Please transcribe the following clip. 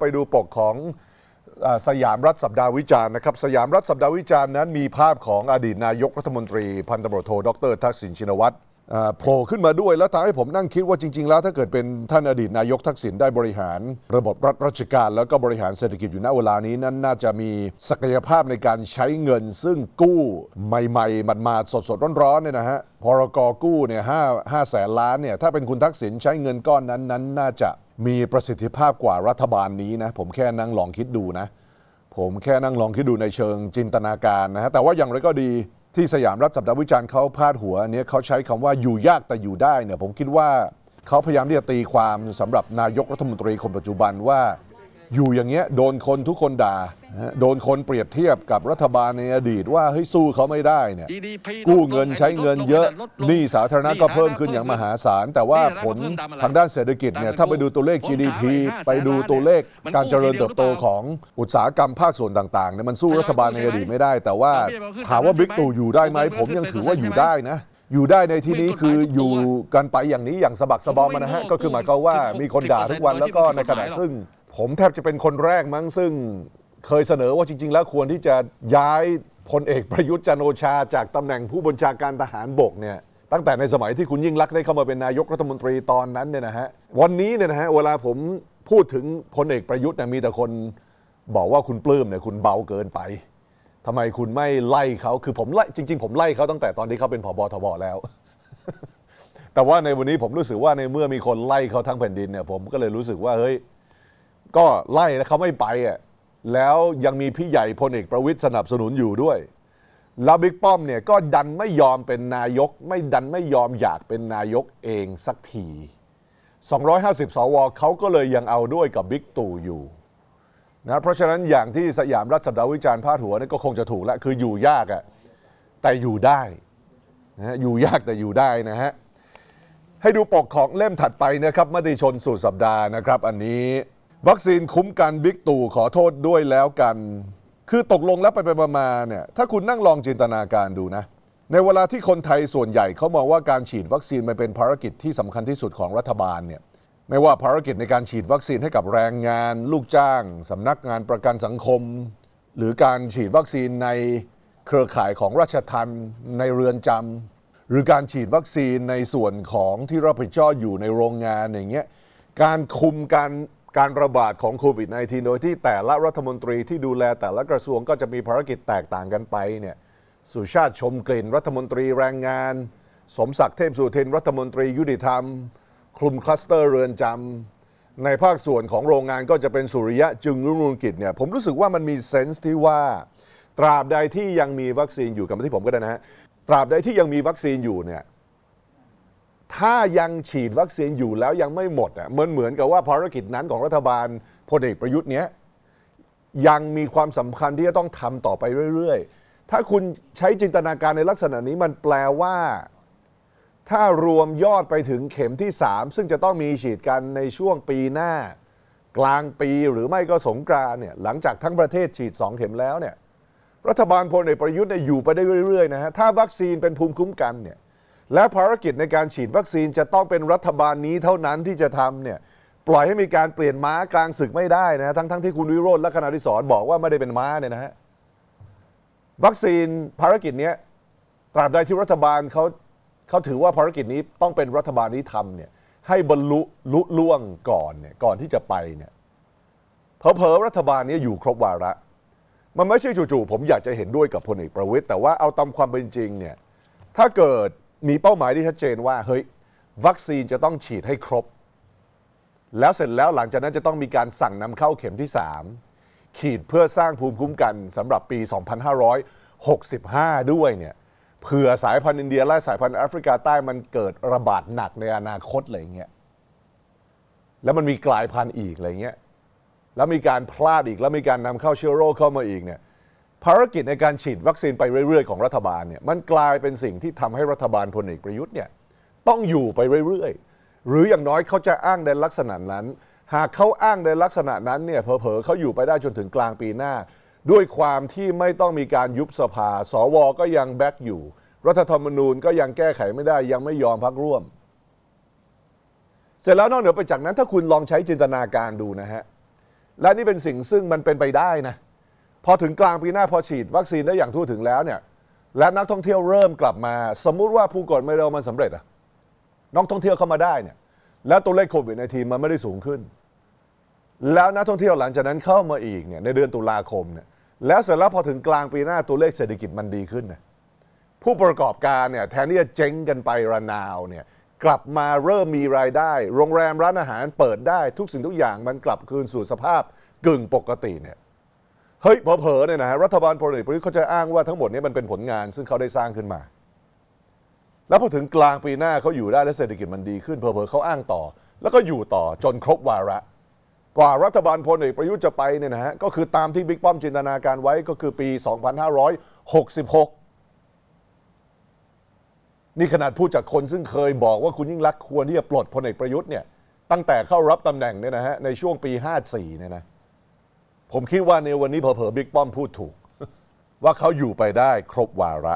ไปดูปกของสยามรัฐสัปดาห์วิจารณ์นะครับ สยามรัฐสัปดาห์วิจารณ์นั้น มีภาพของอดีตนายกรัฐมนตรีพันตำรวจโทดรทักษิณชินวัตรโผล่ขึ้นมาด้วยแล้วทำให้ผมนั่งคิดว่าจริงๆ แล้ว ถ้าเกิดเป็นท่านอดีตนายกทักษิณได้บริหาร ระบบรัฐราชการแล้วก็บริหารเศรษฐกิจอยู่ณเวลานี้นั้นน่าจะมีศักยภาพในการใช้เงิน ซึ่งกู้ ใหม่ๆมันมาสดๆร้อนๆเนี่ยนะฮะพรกกู้เนี่ยห้าห้าแสนล้านเนี่ยถ้าเป็นคุณทักษิณใช้เงินก้อนนั้นนั้นน่าจะมีประสิทธิภาพกว่ารัฐบาลนี้นะ ผมแค่นั่งลองคิดดูนะ ผมแค่นั่งลองคิดดูในเชิงจินตนาการนะฮะแต่ว่าอย่างไรก็ดีที่สยามรัฐสัปดาห์วิจารณ์เขาพาดหัวอันนี้เขาใช้คำว่าอยู่ยากแต่อยู่ได้เนี่ยผมคิดว่าเขาพยายามที่จะตีความสำหรับนายกรัฐมนตรีคนปัจจุบันว่าอยู่อย่างเงี้ย โดนคนทุกคนด่า โดนคนเปรียบเทียบกับรัฐบาลในอดีตว่าเฮ้ยสู้เขาไม่ได้เนี่ยกู้เงินใช้เงินเยอะหนี้สาธารณะก็เพิ่มขึ้นอย่างมหาศาล แต่ว่าผลทางด้านเศรษฐกิจเนี่ยถ้าไปดูตัวเลข GDP ไปดูตัวเลขการเจริญเติบโตของอุตสาหกรรมภาคส่วนต่างๆเนี่ยมันสู้รัฐบาลในอดีตไม่ได้ แต่ว่าถามว่าบิ๊กตู่อยู่ได้ไหมผมยังถือว่าอยู่ได้นะอยู่ได้ในที่นี้คืออยู่กันไปอย่างนี้อย่างสะบักสะบอมนะฮะก็คือหมายความว่ามีคนด่าทุกวันแล้วก็ในขณะซึ่งผมแทบจะเป็นคนแรกมั้ง ซึ่งเคยเสนอว่าจริง ๆ แล้วควรที่จะย้ายพลเอกประยุทธ์จันโอชา จากตำแหน่งผู้บัญชาการทหารบกเนี่ยตั้งแต่ในสมัยที่คุณยิ่งรักได้เข้ามาเป็นนายกรัฐมนตรีตอนนั้นเนี่ยนะฮะวันนี้เนี่ยนะฮะเวลาผมพูดถึงพลเอกประยุทธ์เนี่ยมีแต่คนบอกว่าคุณปลื้มเนี่ยคุณเบาเกินไป ทำไมคุณไม่ไล่เขาคือผมไล่ จริงๆผมไล่เขาตั้งแต่ตอนที่เขาเป็นผบทบแล้ว แต่ว่าในวันนี้ผมรู้สึกว่าในเมื่อมีคนไล่เขาทั้งแผ่นดินเนี่ยผมก็เลยรู้สึกว่าเฮ้ยก็ไล่แล้วเขาไม่ไปอ่ะแล้วยังมีพี่ใหญ่พลเอกประวิทย์สนับสนุนอยู่ด้วยแล้วบิ๊กป้อมเนี่ยก็ดันไม่ยอมเป็นนายก ไม่ดันไม่ยอมอยากเป็นนายกเองสักที250สวเขาก็เลยยังเอาด้วยกับบิ๊กตู่อยู่นะ เพราะฉะนั้นอย่างที่สยามรัฐสัปดาห์วิจารณ์พาดหัวนี่ก็คงจะถูกละคืออยู่ยากอะแต่อยู่ได้นะอยู่ยาก แต่อยู่ได้นะฮะ ให้ดูปกของเล่มถัดไปนะครับมติชนสุดสัปดาห์นะครับอันนี้วัคซีนคุ้มกันบิ๊กตู่ขอโทษด้วยแล้วกัน คือตกลงแล้วไปไปมาเนี่ย ถ้าคุณนั่งลองจินตนาการดูนะ ในเวลาที่คนไทยส่วนใหญ่เขามองว่าการฉีดวัคซีนมันเป็นภารกิจที่สำคัญที่สุดของรัฐบาลเนี่ย ไม่ว่าภารกิจในการฉีดวัคซีนให้กับแรงงาน ลูกจ้าง สำนักงานประกันสังคม หรือการฉีดวัคซีนในเครือข่ายของราชทันในเรือนจำ หรือการฉีดวัคซีนในส่วนของที่รับผิดชอบอยู่ในโรงงานอย่างเงี้ย การคุมการการระบาดของโควิด -19 โดยที่แต่ละรัฐมนตรีที่ดูแลแต่ละกระทรวงก็จะมีภารกิจแตกต่างกันไปเนี่ยสุชาติชมกลิ่น รัฐมนตรีแรงงาน สมศักดิ์เทพสุทิน รัฐมนตรียุติธรรม คลุมคลัสเตอร์เรือนจำในภาคส่วนของโรงงานก็จะเป็นสุริยะจึงรุ่งรุ่งกิจเนี่ยผมรู้สึกว่ามันมีเซนส์ที่ว่า ตราบใดที่ยังมีวัคซีนอยู่กับที่ผมก็ได้นะฮะตราบใดที่ยังมีวัคซีนอยู่เนี่ยถ้ายังฉีดวัคซีนอยู่แล้วยังไม่หมดอ่ะเหมือนเหมือนกับว่าภารกิจนั้นของรัฐบาลพลเอกประยุทธ์เนี้ยยังมีความสำคัญที่จะต้องทำต่อไปเรื่อย ๆ ถ้าคุณใช้จินตนาการในลักษณะนี้มันแปลว่าถ้ารวมยอดไปถึงเข็มที่ 3 ซึ่งจะต้องมีฉีดกันในช่วงปีหน้า กลางปีหรือไม่ก็สงกรานเนี่ยหลังจากทั้งประเทศฉีด 2 เข็มแล้วเนี่ยรัฐบาลพลเอกประยุทธ์เนี่ยอยู่ไปได้เรื่อยๆนะฮะถ้า วัคซีนเป็นภูมิคุ้มกันเนี่ยและภารกิจในการฉีดวัคซีนจะต้องเป็นรัฐบาลนี้เท่านั้นที่จะทำเนี่ยปล่อยให้มีการเปลี่ยนม้ากลางศึกไม่ได้นะทั้งทั้งที่คุณวิโรธและคณะริศรบอกว่าไม่ได้เป็นม้าเนี่ยนะฮะวัคซีนภารกิจนี้ตราบใดที่รัฐบาลเขาเขาถือว่าภารกิจนี้ต้องเป็นรัฐบาลนี้ทำเนี่ยให้บรรลุลุล่วงก่อนเนี่ยก่อนที่จะไปเนี่ยเพอเพอรัฐบาลนี้อยู่ครบวาระ มันไม่ใช่จู่ๆ ผมอยากจะเห็นด้วยกับพลเอกประวิตยแต่ว่าเอาตามความเป็นจริงเนี่ยถ้าเกิดมีเป้าหมายที่ชัดเจนว่าเฮ้ยวัคซีนจะต้องฉีดให้ครบ แล้วเสร็จแล้วหลังจากนั้นจะต้องมีการสั่งนำเข้าเข็มที่ 3 ขีดเพื่อสร้างภูมิคุ้มกันสำหรับปี 2565 ด้วยเนี่ยเผื่อสายพันธุ์อินเดียและสายพันธุ์แอฟริกาใต้มันเกิดระบาดหนักในอนาคตอะไรเงี้ยแล้วมันมีกลายพันธุ์อีกอะไรเงี้ยแล้วมีการพลาดอีกแล้วมีการนำเข้าเชื้อโรคเข้ามาอีกเนี่ยภารกิจในการฉีดวัคซีนไปเรื่อยๆของรัฐบาลเนี่ยมันกลายเป็นสิ่งที่ทำให้รัฐบาลพลเอกประยุทธ์เนี่ยต้องอยู่ไปเรื่อยๆหรืออย่างน้อยเขาจะอ้างในลักษณะนั้น หากเขาอ้างในลักษณะนั้นเนี่ยเผลอๆเขาอยู่ไปได้จนถึงกลางปีหน้า ด้วยความที่ไม่ต้องมีการยุบสภา สวก็ยังแบ็กอยู่ รัฐธรรมนูญก็ยังแก้ไขไม่ได้ยังไม่ยอมพักร่วม เสร็จแล้วนอกเหนือไปจากนั้นถ้าคุณลองใช้จินตนาการดูนะฮะและนี่เป็นสิ่งซึ่งมันเป็นไปได้นะพอถึงกลางปีหน้า พอฉีดวัคซีนได้อย่างทั่วถึงแล้วเนี่ยและนักท่องเที่ยวเริ่มกลับมา สมมุติว่าภูเก็ตไม่เร็วมันสำเร็จอะนักท่องเที่ยวเข้ามาได้เนี่ยแล้วตัวเลขโควิดในทีมมันไม่ได้สูงขึ้น แล้วนักท่องเที่ยวหลังจากนั้นเข้ามาอีกเนี่ยในเดือนตุลาคมเนี่ยแล้วเสร็จแล้วพอถึงกลางปีหน้าตัวเลขเศรษฐกิจมันดีขึ้นนะผู้ประกอบการเนี่ยแทนที่จะเจ๊งกันไประนาวเนี่ยกลับมาเริ่มมีรายได้ โรงแรมร้านอาหารเปิดได้ทุกสิ่งทุกอย่างมันกลับคืนสู่สภาพกึ่งปกติเนี่ยเฮ้ยเผลอเนี่ยนะฮะรัฐบาลพลเอกประยุทธ์เขาจะอ้างว่าทั้งหมดนี้มันเป็นผลงานซึ่งเขาได้สร้างขึ้นมา แล้วพอถึงกลางปีหน้าเขาอยู่ได้และเศรษฐกิจมันดีขึ้นเผลอเขาอ้างต่อ แล้วก็อยู่ต่อจนครบวาระ กว่ารัฐบาลพลเอกประยุทธ์จะไปเนี่ยนะฮะก็คือตามที่บิ๊กป้อมจินตนาการไว้ก็คือปี 2566 นี่ขนาดพูดจากคนซึ่งเคยบอกว่าคุณยิ่งรักควรที่จะปลดพลเอกประยุทธ์เนี่ยตั้งแต่เข้ารับตำแหน่งเนี่ยนะฮะในช่วงปี 54เนี่ยนะผมคิดว่าในวันนี้เผลอๆบิ๊กป้อมพูดถูก ว่าเขาอยู่ไปได้ครบวาระ